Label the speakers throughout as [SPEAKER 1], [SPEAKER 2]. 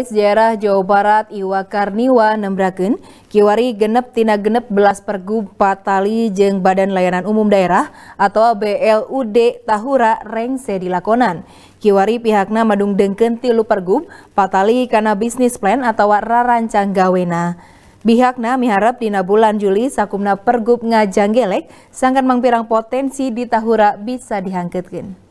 [SPEAKER 1] sejarah Jawa Barat Iwa Karniwa nembraken kiwari genep tina genep belas pergub patali jeng Badan Layanan Umum Daerah atau BLUD Tahura rengse dilakonan. Kiwari pihaknya madung dengken tilu pergub patali karena bisnis plan atau rarancang gawena. Bihakna miharap dina bulan Juli sakumna pergub ngajang gelek sangkan mangpirang potensi di Tahura bisa dihangketkan.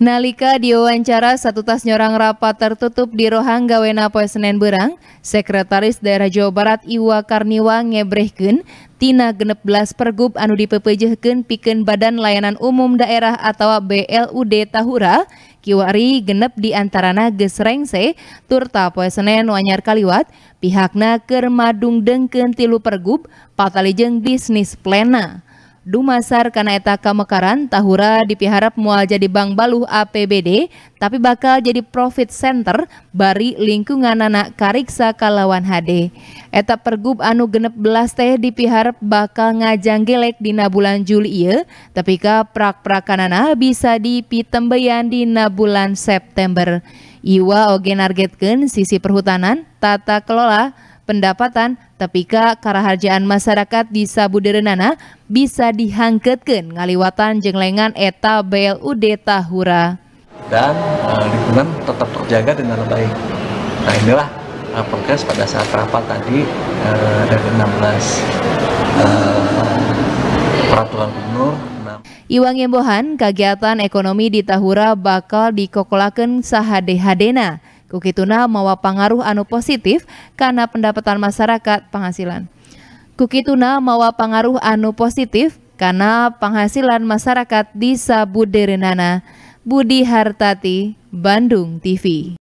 [SPEAKER 1] Nalika diwawancara satu tas nyorang rapat tertutup di Rohang Gawena Poe Senen Berang, Sekretaris Daerah Jawa Barat Iwa Karniwa ngebrehkeun tina Genep Belas pergub anu dipepejehkeun Piken Badan Layanan Umum Daerah atau BLUD Tahura, kiwari genep di Antarana gesrengse turta Poe Senen Wanyar Kaliwat, pihakna kermadung madung tilu pergub patalijeng bisnis plena. Dumasar karena eta kamekaran tahura dipiharap mual jadi bank baluh APBD tapi bakal jadi profit center bari lingkungan anak kariksa kalawan HD. Eta pergub anu genep belas teh dipiharap bakal ngajang gelek dina bulan Juli iya tapi ka prak-prakanana bisa dipitembeyan dina bulan September. Iwa oge nargetkeun sisi perhutanan, tata kelola, pendapatan tepika karaharjaan masyarakat di Sabuderenana bisa dihangketkan ngaliwatan jenglengan eta BLUD Tahura. Dan uh, lingkungan tetap terjaga dengan baik. Nah inilah uh, progres pada saat rapat tadi uh, dari 16 uh, peraturan gubernur Iwang Yembohan, kegiatan ekonomi di Tahura bakal dikokolaken sahade-hadena. Kukituna mawa pengaruh anu positif karena pendapatan masyarakat penghasilan. Kukituna mawa pengaruh anu positif karena penghasilan masyarakat di Sabu Derenana. Budi Hartati, Bandung TV.